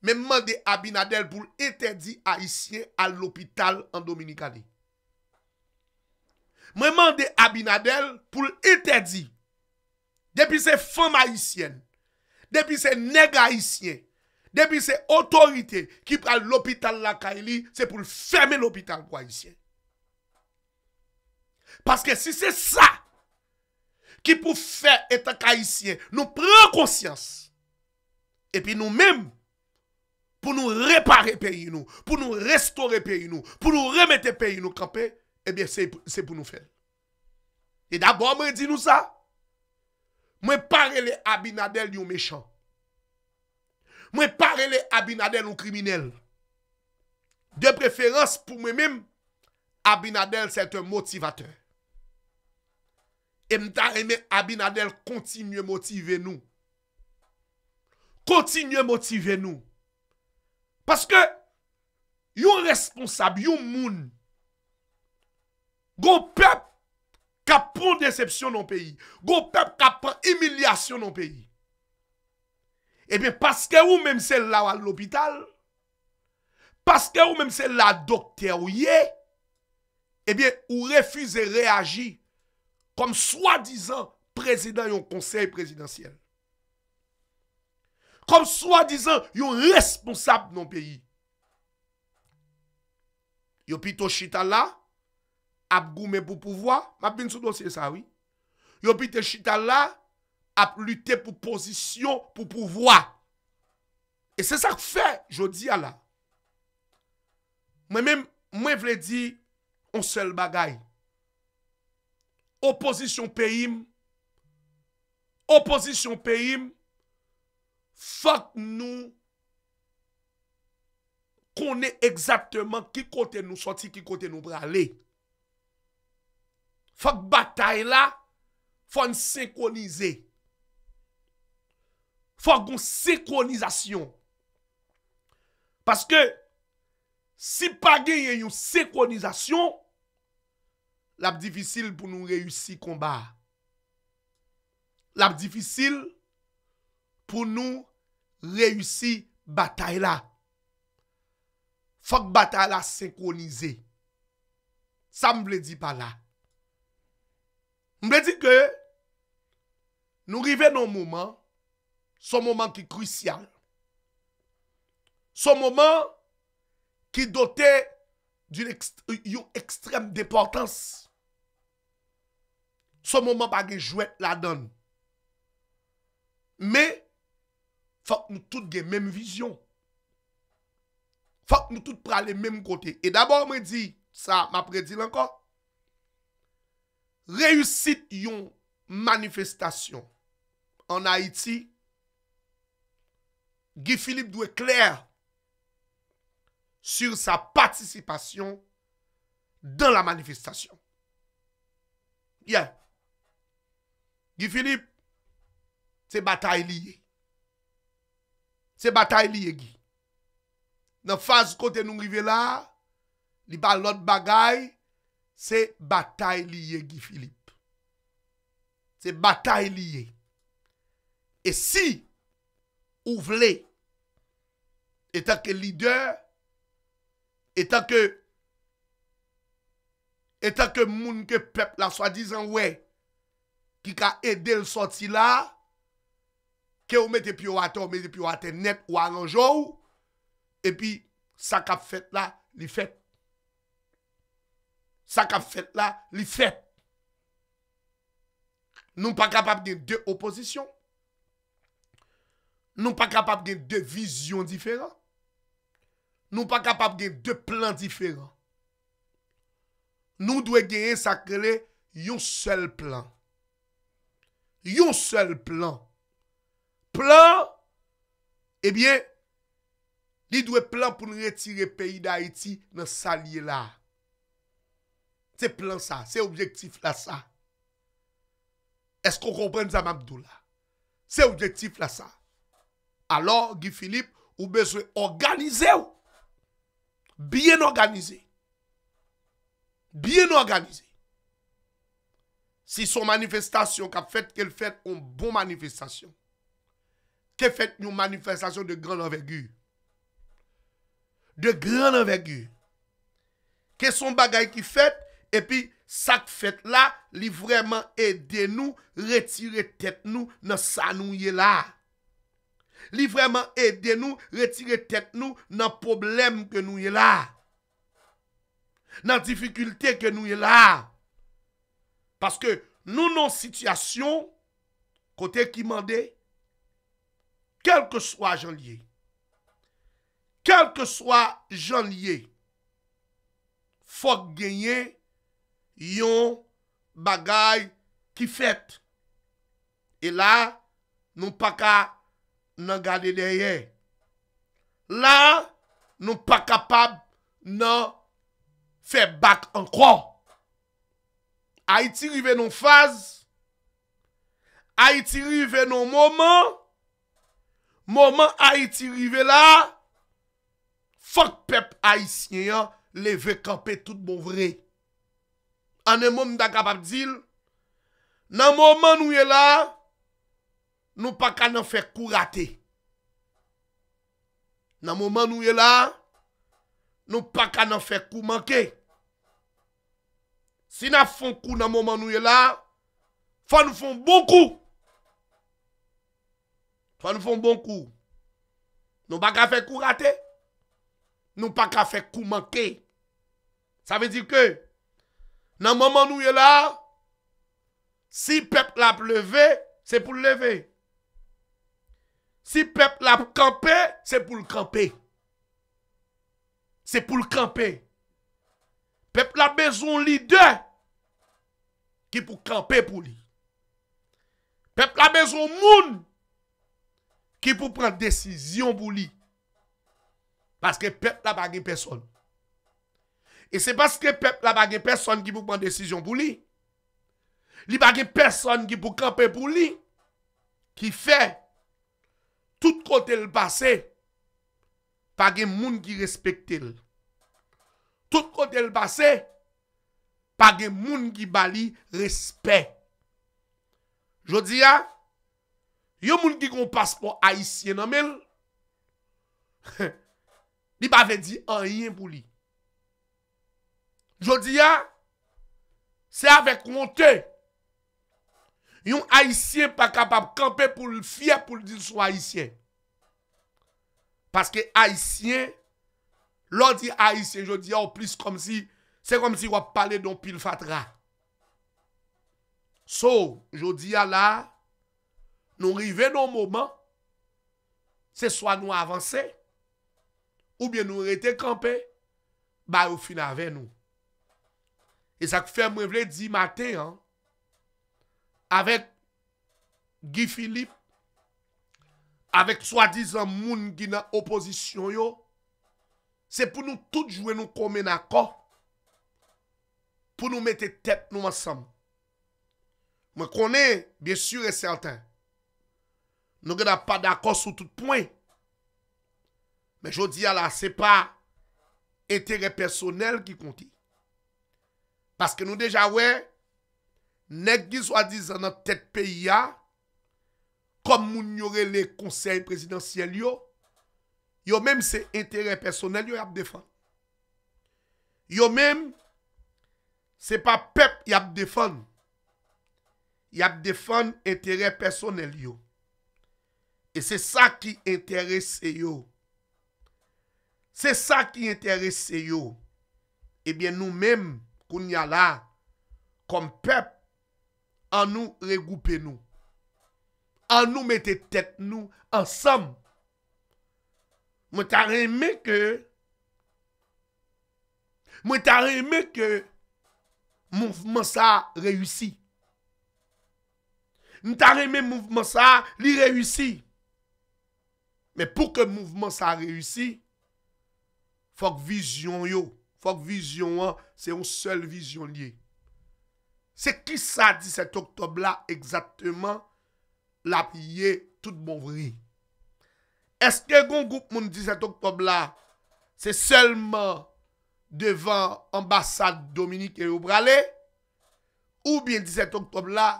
men mande Abinadel pou l'eterdi Haitien al l'opital an Dominikade. Men mande Abinadel pou l'eterdi depi se fom Haitien, depi se nega Haitien, depi se otorite ki al l'opital lakay li se pou l'ferme l'opital kwa Haitien. Parce que si c'est ça qui faire être pou nous prenons conscience et puis nous-mêmes pour nous réparer pays nous, pour nous restaurer pays nous, pour pays, remettre pays nous campé, pays, eh c'est c'est pour nous faire. Et d'abord dis ça. ça. je parle à Abinadel méchants, je parle les Abinadel ou criminel. De préférence pour moi-même, Abinadel, c'est un motivateur. E mta reme Abinadel kontinye motive nou. Kontinye motive nou. Paske yon responsab, yon moun, goun pep ka pran decepsyon nan peyi, goun pep ka pran emilyasyon nan peyi. Ebe, paske eh ou menm se la wal l'opital, paske ou menm se la dokte ou ye, ebe, eh ou refuze reagi, Kom swa dizan prezident yon konsey prezidentyel. Kom swa dizan yon responsab nan peyi. Yopi to chita la, ap goume pou pouvoi. Map bin sou dosye sa, oui. Yopi te chita la, ap lute pou posisyon pou pouvoi. E se sa kfe, jo di ala. Mwen vle di, on sel bagay. oposisyon pehim, oposisyon pehim, fok nou, kone ekzatman ki kote nou soti, ki kote nou brale. Fok batay la, fon sekonize. Fok goun sekonizasyon. Paske, si pa genye yon sekonizasyon, La bdifisil pou nou reyoussi komba. La bdifisil pou nou reyoussi batay la. Fok batay la synkronize. Sa m ble di pa la. M ble di ke nou rive nou mouman. Son mouman ki krisyal. Son mouman ki dotè euh, yon ekstrem deportans. Son mouman pa ge jwet la don. Me, fok mou tout ge menm vizyon. Fok mou tout pral le menm kote. E dabor mwen di, sa m apre di lankon, reyusit yon manifestasyon an Aiti, ge Filip dwe kler sur sa patisipasyon dan la manifestasyon. Yon, Gifilip, se batay liye. Se batay liye, gi. Nan faz kote nou rive la, li pa lot bagay, se batay liye, Gifilip. Se batay liye. E si, ou vle, etan ke lider, etan ke... Etan ke moun ke pep la swa dizan wey. ki ka ede l soti la, ke ou met epi ou ate, ou met epi ou ate net ou a ranjou, epi sa kap fet la, li fet. Sa kap fet la, li fet. Nou pa kapap gen dè oposisyon, nou pa kapap gen dè vizyon diferan, nou pa kapap gen dè plan diferan. Nou dwe gen yon sa krele yon sel plan. Yon sel plan, plan, ebyen, li dwe plan pou nretire peyi da Haiti nan salye la. Se plan sa, se objektif la sa. Esko kompren zamabdou la? Se objektif la sa. Alors, Gifilip, ou bezwe organize ou. Bien organize. Bien organize. Bien organize. Si son manifestasyon kap fèt, kel fèt, on bon manifestasyon. Kè fèt nou manifestasyon de gran anvegü. De gran anvegü. Kè son bagay ki fèt, epi sak fèt la, li vreman ede nou, retire tèt nou nan sa nou ye la. Li vreman ede nou, retire tèt nou nan problem ke nou ye la. Nan difikultè ke nou ye la. Paske nou nou sityasyon, kote ki mande, kel ke swa jan liye. Kel ke swa jan liye, fok genye yon bagay ki fet. E la nou pa ka nan gade deye. La nou pa kapab nan fe bak an kwa. A iti rive nou faz. A iti rive nou mouman. Mouman a iti rive la. Fok pep a isye yo. Leve kampe tout mou bon vre. A ne moum da kapap dil. Nan mouman nou ye la. Nou pa ka nan fek kou rate. Nan mouman nou ye la. Nou pa ka nan fek kou manke. Si na fon kou nan mouman nou ye la, fwa nou fon bon kou. Fwa nou fon bon kou. Nou pa ka fe kou gate. Nou pa ka fe kou manke. Sa ve di ke, nan mouman nou ye la, si pep la pleve, se pou leve. Si pep la kampe, se pou le kampe. Se pou le kampe. pep la bezon li de, ki pou kampe pou li. Pep la bezon moun, ki pou pran desisyon pou li. Baske pep la bagen peson. E se baske pep la bagen peson ki pou pran desisyon pou li, li bagen peson ki pou kampe pou li, ki fe tout kote l basen, bagen moun ki respekte l. Del basè Pa gen moun ki bali Respek Jodi ya Yo moun ki kon paspo Aisyen nan men Li bave di An yin pou li Jodi ya Se ave konte Yon aisyen Pa kapab kampe pou l fia Pou l di sou aisyen Paske aisyen Lò di a isye jò di a ou plis kom si Se kom si wap pale don pil fatra So jò di a la Nou rive nou moment Se swa nou avanse Ou bien nou rete kampe Ba ou finave nou E sa kou fè mwen vle di mate Avet Guy Philippe Avet swa dizan moun Gina oposisyon yo Se pou nou tout jwe nou kome nakon. Pou nou mette tep nou ansam. Mwen kone, byesur e seltan. Nou gen apak nakon sou tout pwen. Men jodi ya la, se pa etere personel ki konti. Paske nou deja we, negiz wadiz nan tet peyi ya, kom moun yore le konsey presidansiyel yo, Yo mèm se interè personèl yo ap defan. Yo mèm se pa pep yap defan. Yap defan interè personèl yo. E se sa ki interè se yo. Se sa ki interè se yo. Ebyen nou mèm koun ya la. Kom pep an nou regoupe nou. An nou mette tèt nou ansam. Mwen ta reme ke, mwen ta reme ke mouvman sa reyousi. Mwen ta reme mouvman sa li reyousi. Men pou ke mouvman sa reyousi, fok vizyon yo, fok vizyon an, se yon sel vizyon liye. Se ki sa di set oktob la, egzatman, la piye tout bon vriye. Eske goun goup moun 17 oktob la, se selman devan ambasade Dominiken yo brale? Ou bien 17 oktob la,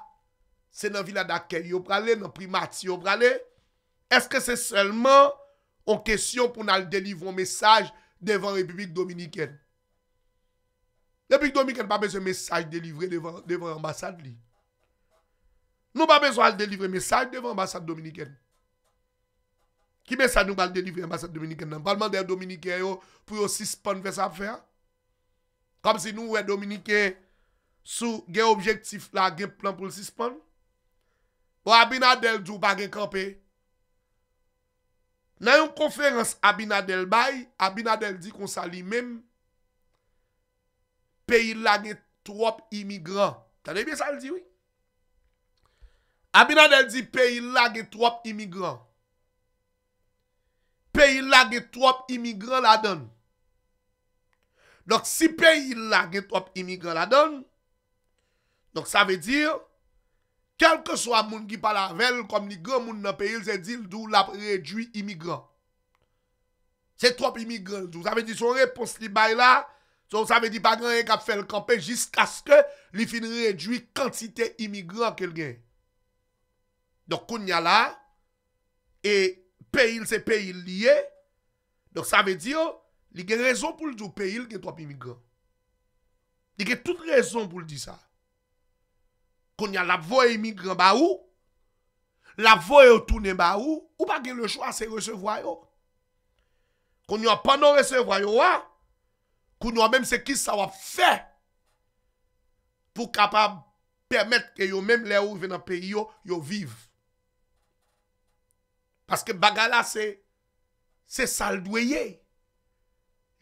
se nan vila da keyo brale, nan primati yo brale? Eske se selman, on kesyon pou nan al delivre un mesaj devan Republik Dominiken? Republik Dominiken pa bezon mesaj delivre devan ambasade li. Nou pa bezon al delivre mesaj devan ambasade Dominiken. Ki men sa nou balde di ve Mbasa Dominiken nan? Balman de Dominiken yo pou yo sispon ve sa fe a? Kom si nou we Dominiken sou gen objektif la gen plan pou sispon? Ou Abinadel djou bagen kanpe? Nan yon konferans Abinadel bay, Abinadel di kon sa li men peyi la gen twop imigran. Tade biye sa li di we? Abinadel di peyi la gen twop imigran. peyi la gen trop imigran la don. Dok si peyi la gen trop imigran la don, dok sa ve dir, kelke so a moun ki pa la vel, kom ni gen moun nan peyi, se dil dou la rejwi imigran. Se trop imigran, sou sa ve di son repons li bay la, sou sa ve di pa gen re kap fel kampe, jisk aske li fin rejwi kantite imigran kel gen. Dok koun ya la, e... peil se peil liye, lòk sa ve di yo, li gen rezon pou l di yo peil, gen to ap imigran, li gen tout rezon pou l di sa, kon ya la voe imigran ba ou, la voe yo toune ba ou, ou pa gen le chwa se resevwa yo, kon yo apan no resevwa yo a, kon yo apen se ki sa wap fe, pou kapab, permet ke yo menm le ou ven an pei yo, yo viv, Paske baga la se saldweye.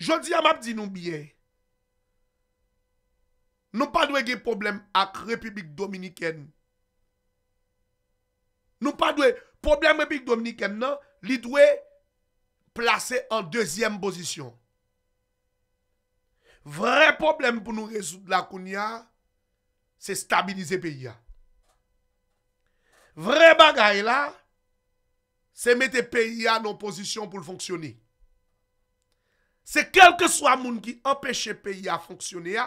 Jodi amap di nou biye. Nou pa dwege problem ak Republik Dominiken. Nou pa dwege problem Republik Dominiken nan, li dwe plase en dezyen posisyon. Vre problem pou nou rezout la koun ya, se stabilize pe ya. Vre baga e la, Se mette P.I.A. nan posisyon pou l'fonksyoni. Se kelke swa moun ki empèche P.I.A. fonksyoni ya,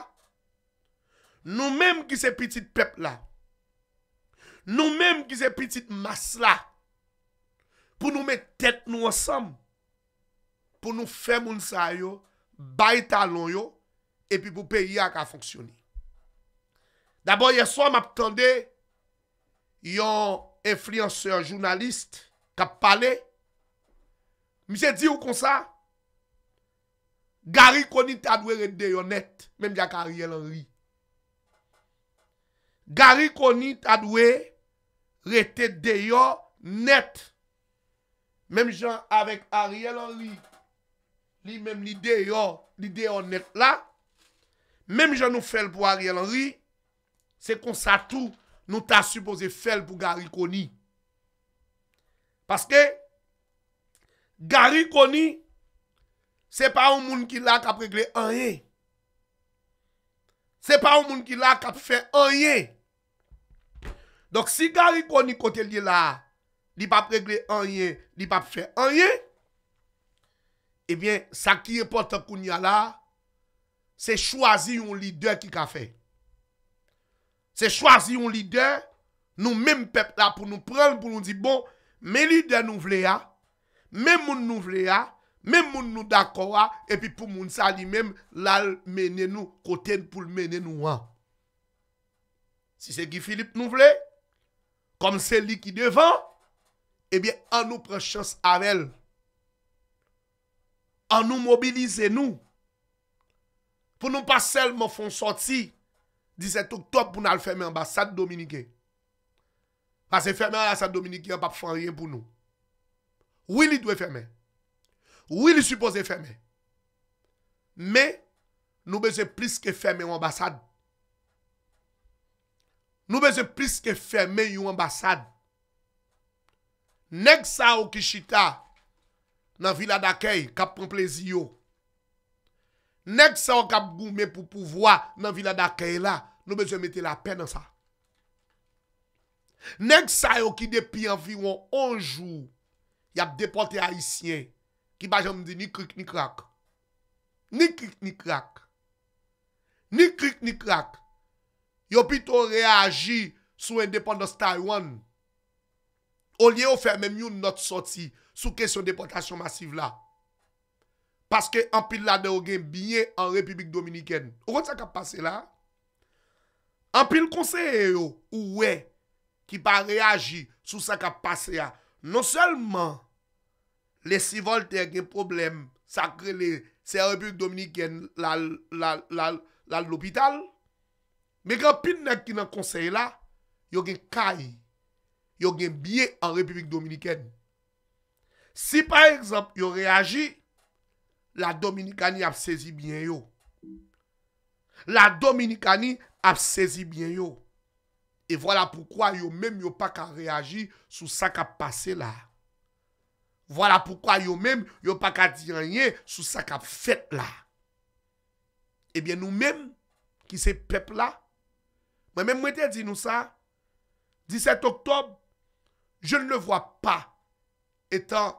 nou mèm ki se pitit pep la, nou mèm ki se pitit mas la, pou nou mette tèt nou ansam, pou nou fè moun sa yo, bayi talon yo, epi pou P.I.A. ka fonksyoni. D'abò yè swa m'ap tande, yon enflyanseur jounalist, Kap pale, mi se di ou konsa, gari koni te adwe rete deyo net, menm di ak Ariel Henry. Gari koni te adwe rete deyo net, menm jan avek Ariel Henry, li menm li deyo net la, menm jan nou fel pou Ariel Henry, se konsa tou nou ta supose fel pou gari koni. Paske gari koni se pa ou moun ki la ka pregle anye. Se pa ou moun ki la ka pregle anye. Dok si gari koni kote li la, li pa pregle anye, li pa pregle anye, ebyen sa ki e pota koun ya la, se chwazi yon lider ki ka fe. Se chwazi yon lider, nou mèm pep la pou nou pren, pou nou di bon, Meni de nou vle ya, men moun nou vle ya, men moun nou dako ya, epi pou moun sa li men lal mene nou, kote pou l mene nou an. Si se ki Filip nou vle, kom se li ki devan, epi an nou prechans an el, an nou mobilize nou, pou nou pa sel mou fon soti, di se touk top pou nal feme ambasad Dominike. Pase ferme an la San Dominiki an pa pou fanyen pou nou. Ou ili dwe ferme? Ou ili suppose ferme? Me, nou beze pliske ferme yon ambasad. Nou beze pliske ferme yon ambasad. Nek sa ou kishita nan vila dakey kap pou plezi yo. Nek sa ou kap goume pou pouvoa nan vila dakey la. Nou beze mette la pen an sa. Nèk sa yo ki depi anviron anjou Yap depote haisyen Ki bajan mdi ni krik ni krak Ni krik ni krak Ni krik ni krak Yo pito reagi sou en depot de Star One O liye yo ferme moun not sorti Sou kesyon depotasyon masiv la Paske anpil la de o gen bine an Republik Dominiken O kon sa kap pase la Anpil konseye yo Ou wey ki pa reagi sou sa ka pase ya. Non selman, le sivolte gen problem, sa krele, se Republike Dominikene la l'opital, me gen pinne ki nan konsey la, yo gen kay, yo gen biye an Republike Dominikene. Si pa exemple yo reagi, la Dominikani ap sezi bien yo. La Dominikani ap sezi bien yo. E voilà poukwa yo mèm yo pa ka reagi sou sa ka pase la. Voilà poukwa yo mèm yo pa ka dyanye sou sa ka fète la. Ebyen eh nou mèm ki se pep la, mèm mwete di nou sa, 17 oktob, je ne le vo pa etan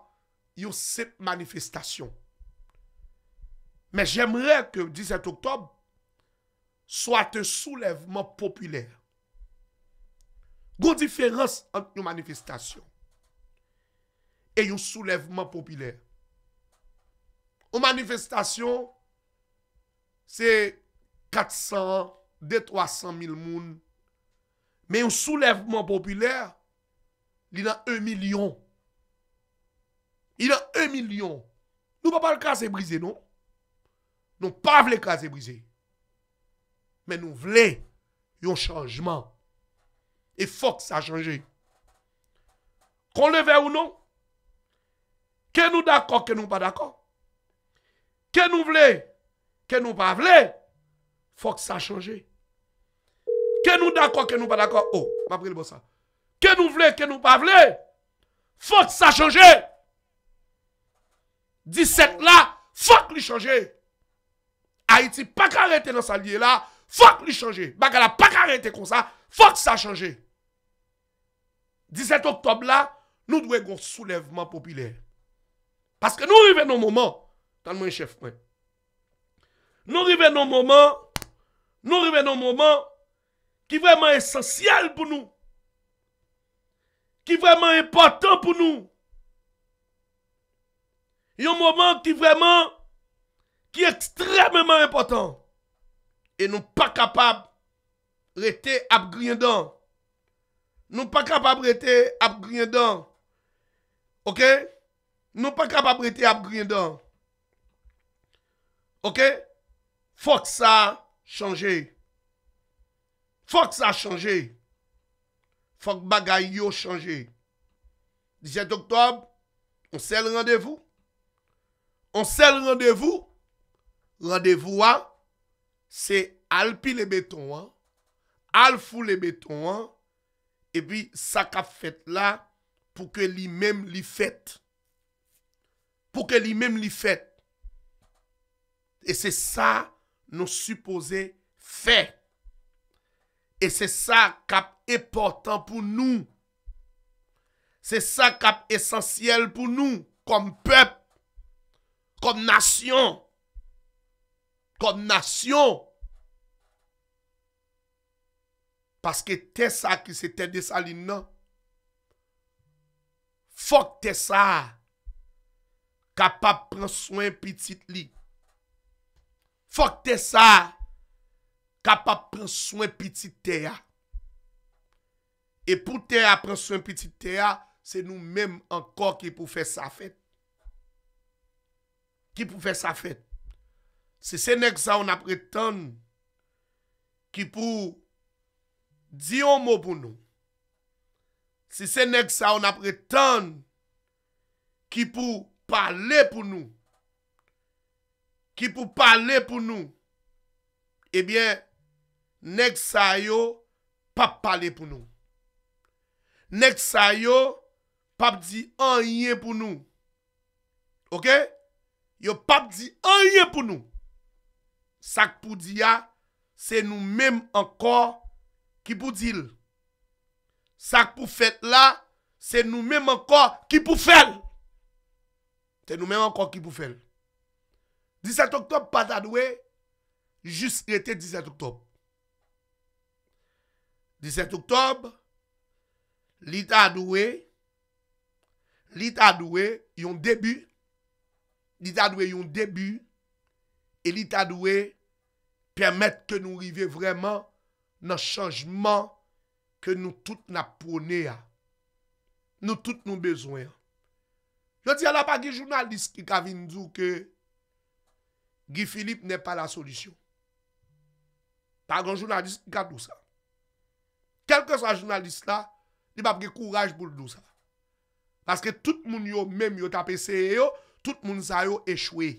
yo set manifestasyon. Mè jèm rè ke 17 oktob sou a te soulevman popüler. Goun diferans an yon manifestasyon. E yon soulevman popilyer. Yon manifestasyon, se 400, 200, 300 mil moun. Men yon soulevman popilyer, li nan 1 milyon. Li nan 1 milyon. Nou pa pa l kaze brize nou. Nou pa pa l kaze brize. Men nou vle yon chanjman. E fok sa chanje. Kon le ve ou non, nou? Ken nou d'akon, ken nou pa d'akon? Ken nou vle? Ken nou pa vle? Fok sa chanje. Ken nou d'akon, ken nou pa d'akon? Oh, m'apre li bo sa. Ken nou vle, ken nou pa vle? Fok sa chanje. 17 la, fok li chanje. Haiti, pa kare te nan sa liye la, fok li chanje. Bakala, pa kare te kon sa, fok sa chanje. 17 Oktob la, nou dwe goun soulevman popile. Paske nou rive nou mouman, tan mwen chef pre. Nou rive nou mouman, nou rive nou mouman, ki vreman esensyal pou nou. Ki vreman important pou nou. Yon mouman ki vreman, ki ekstrememan important. E nou pa kapab rete ap griyendan. Nou pa kapab rete ap griye dan. Ok? Nou pa kapab rete ap griye dan. Ok? Fok sa chanje. Fok sa chanje. Fok bagay yo chanje. Dijet oktob, on sel randevou. On sel randevou. Randevou wa, se alpi le beton wa. Al fou le beton wa. Ebi sa kap fèt la pou ke li mèm li fèt. Pou ke li mèm li fèt. E se sa nou suppose fèt. E se sa kap eportant pou nou. Se sa kap esensyel pou nou. Kom pep. Kom nasyon. Kom nasyon. Paske tè sa ki se tè de sa li nan. Fok tè sa. Kapap pren soen pitit li. Fok tè sa. Kapap pren soen pitit te ya. E pou te ya pren soen pitit te ya. Se nou menm ankor ki pou fè sa fèt. Ki pou fè sa fèt. Se sè nèk za ou nan prétan. Ki pou... Di yon mou pou nou. Se se nek sa yon apre tan, ki pou pale pou nou. Ki pou pale pou nou. Ebyen, nek sa yo, pap pale pou nou. Nek sa yo, pap di an yon pou nou. Ok? Yo pap di an yon pou nou. Sak pou di ya, se nou menm ankor Kipou dil. Sak pou fèt la, se nou mèm ankon kipou fèl. Se nou mèm ankon kipou fèl. 17 Oktob pata dwe, jis rete 17 Oktob. 17 Oktob, li ta dwe, li ta dwe yon debi, li ta dwe yon debi, e li ta dwe, pèmèt ke nou rive vreman nan chanjman ke nou tout na pwone ya. Nou tout nou bezwen ya. Yo di ala pa ki jounalist ki kavindou ke ki Filip ne pa la solisyon. Pa kon jounalist, ka dousa. Kelke sa jounalist la, di pap ge kouraj pou lousa. Baske tout moun yo menm yo tape se yo, tout moun sa yo echwe.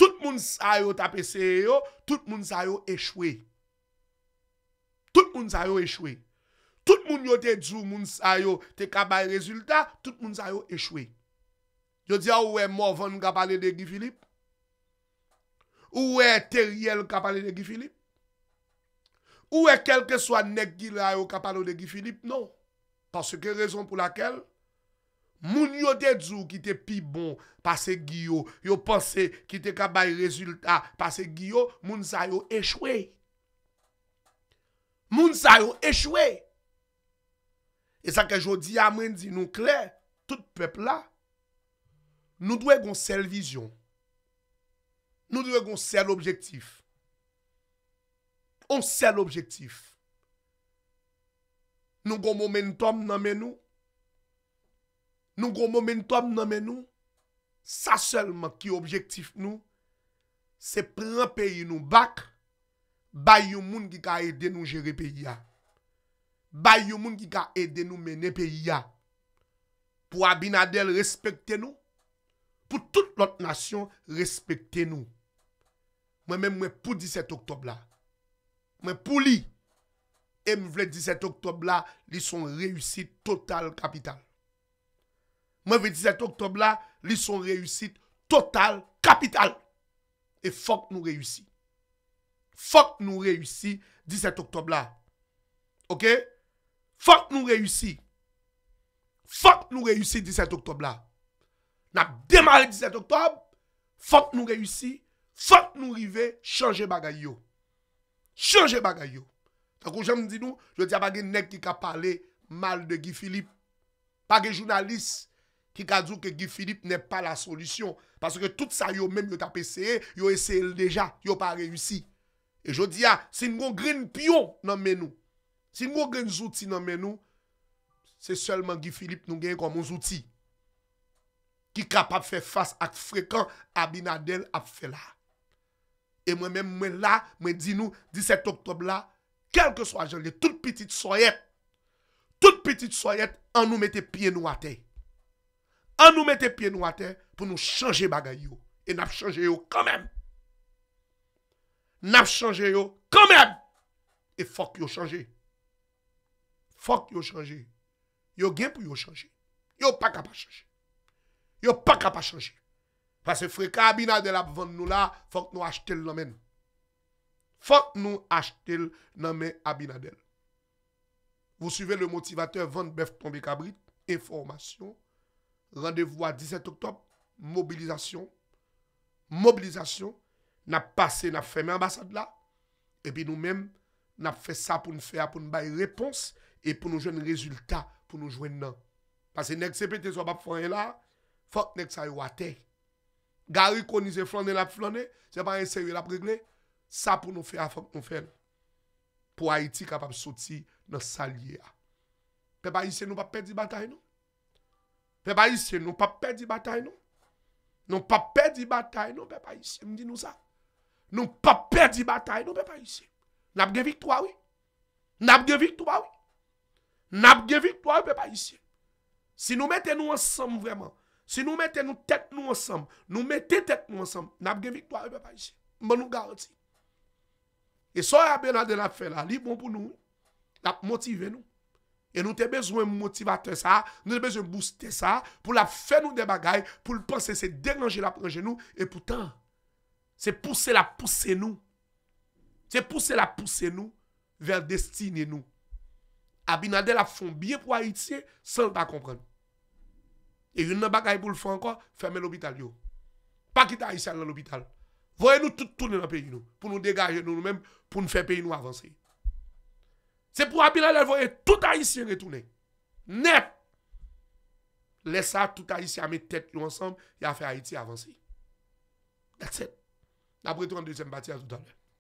Tout moun sa yo tape se yo, tout moun sa yo echwe. moun sa yo echwe. Tout moun yo te djou moun sa yo te kabay rezultat tout moun sa yo echwe. Yo diya ah, ou e Morvan kabale de Gifilip? Ou e Teriel kabale de Gifilip? Ou e kelke so anek gila yo kabale de Gifilip? Non. Pas seke rezon pou lakel moun yo te djou ki te pi bon pase Giyo, yo pase ki te kabay rezultat pase Giyo, moun sa yo echwe. Moun sa yon echwe. E sa ke jodi ya mwen di nou kler, tout pep la, nou dwe gon sel vizyon. Nou dwe gon sel objektif. On sel objektif. Nou gon momentum nanmen nou. Nou gon momentum nanmen nou. Sa selman ki objektif nou, se pre an peyi nou bak, Bayou moun ki ka ede nou jere pe yia. Bayou moun ki ka ede nou mene pe yia. Pou Abinadel, respekte nou. Pou tout lot nasyon, respekte nou. Mwen mwen pou 17 oktob la. Mwen pou li. E mwen vle 17 oktob la, li son reyusit total kapital. Mwen vle 17 oktob la, li son reyusit total kapital. E fok nou reyusit. Fok nou reyousi 17 oktob la. Ok? Fok nou reyousi. Fok nou reyousi 17 oktob la. Na demare 17 oktob, fok nou reyousi, fok nou rive, chanje baga yo. Chanje baga yo. Tako jom di nou, yo di apage nek ki ka pale mal de Guy Philippe. Page jounalist, ki ka djou ke Guy Philippe ne pa la solisyon. Paske tout sa yo men yo tapese, yo ese el deja, yo pa reyousi. E jodi a, si nou gwen piyon nan men nou, si nou gwen zouti nan men nou, se selman ki Filip nou gen kon moun zouti, ki kapap fe fas ak frekan, Abinadel ap fe la. E mwen men mwen la, mwen di nou, 17 Oktob la, kelke so a jen le, tout pitit soye, tout pitit soye, an nou mette piye nou ate, an nou mette piye nou ate, pou nou chanje bagay yo, e nap chanje yo kanmen. n'a pas changé yo quand même. Et faut yo changé. Faut yo changé. Yo gain pour yo changer. Yo pas capable changer. Yo pas capable changer. Parce que fréquent Abinadel a vendre nous là, faut que nous acheter le même. Faut que nous acheter le Abinadel. Vous suivez le motivateur vendre bœuf tombé cabrit, information. Rendez-vous à 17 octobre, mobilisation. Mobilisation N ap pase, n ap fè mè ambasade la, epi nou mèm, n ap fè sa pou nou fè a pou nou baye repons, e pou nou jwen rezultat, pou nou jwen nan. Pase nèk sepe te zo bap fwenye la, fok nèk sa yo wate. Ga rikonize flan de la flan de, sepa yon seri la pregne, sa pou nou fè a fok nou fè la. Po Haiti kapap soti nan salye a. Pe ba isye nou pa pedi batay nou? Pe ba isye nou pa pedi batay nou? Nou pa pedi batay nou pe ba isye mdi nou sa? Nou pa perdi batay, nou pe pa isye. Nap ge vikto awi. Nap ge vikto awi. Nap ge vikto awi pe pa isye. Si nou mette nou ansam vreman. Si nou mette nou tek nou ansam. Nou mette tek nou ansam. Nap ge vikto awi pe pa isye. Mba bon, nou ga otse. E so ya be la bon de la fe la. Li bon pou nou. Nap motive nou. E nou te bezwen motivate sa. Nou te bezwen booste sa. Pou la fe nou de bagay. Pou l'pense se denanje la preje nou. E poutan... Se pou se la pousse nou. Se pou se la pousse nou ver destine nou. Abinadel ap fon bie pou Haitie san pa kompren. E yon nan bak ay pou l'fon kwa, ferme l'hobital yo. Pa ki ta Haitian nan l'hobital. Voye nou tout tourne nan peyi nou. Pou nou degaje nou nou men, pou nou fe peyi nou avanse. Se pou Abinadel voye tout Haitien retourne. Net! Lesa tout Haitien me tete yo ansan ya fe Haitie avanse. That's it. Après 32e bâtiment tout à l'heure.